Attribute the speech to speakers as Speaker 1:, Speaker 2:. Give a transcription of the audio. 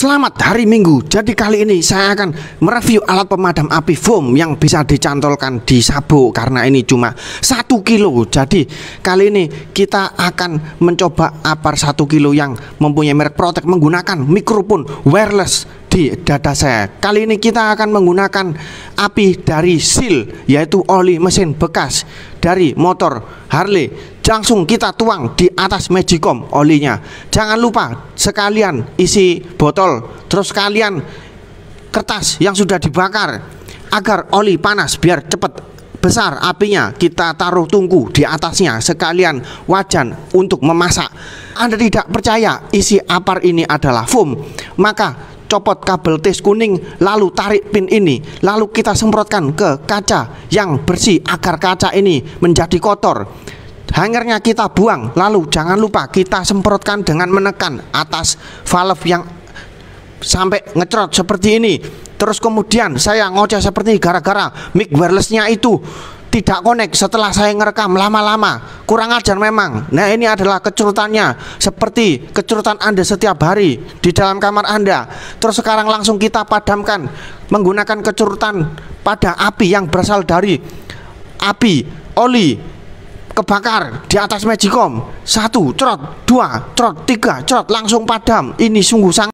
Speaker 1: Selamat hari Minggu. Jadi kali ini saya akan mereview alat pemadam api foam yang bisa dicantolkan di sabuk karena ini cuma satu kilo. Jadi kali ini kita akan mencoba apar satu kilo yang mempunyai merek Protek menggunakan mikrofon wireless di dada saya. Kali ini kita akan menggunakan api dari seal yaitu oli mesin bekas dari motor Harley langsung kita tuang di atas magicom olinya jangan lupa sekalian isi botol terus kalian kertas yang sudah dibakar agar oli panas biar cepat besar apinya kita taruh tungku di atasnya sekalian wajan untuk memasak Anda tidak percaya isi apar ini adalah foam maka copot kabel tes kuning lalu tarik pin ini lalu kita semprotkan ke kaca yang bersih agar kaca ini menjadi kotor hangernya kita buang lalu jangan lupa kita semprotkan dengan menekan atas valve yang sampai ngecrot seperti ini terus kemudian saya ngoceh seperti gara-gara mic wirelessnya itu tidak connect setelah saya ngerekam lama-lama kurang ajar memang nah ini adalah kecerutannya seperti kecerutan anda setiap hari di dalam kamar anda terus sekarang langsung kita padamkan menggunakan kecerutan pada api yang berasal dari api oli kebakar di atas magicom satu trot dua trot tiga trot langsung padam ini sungguh sangat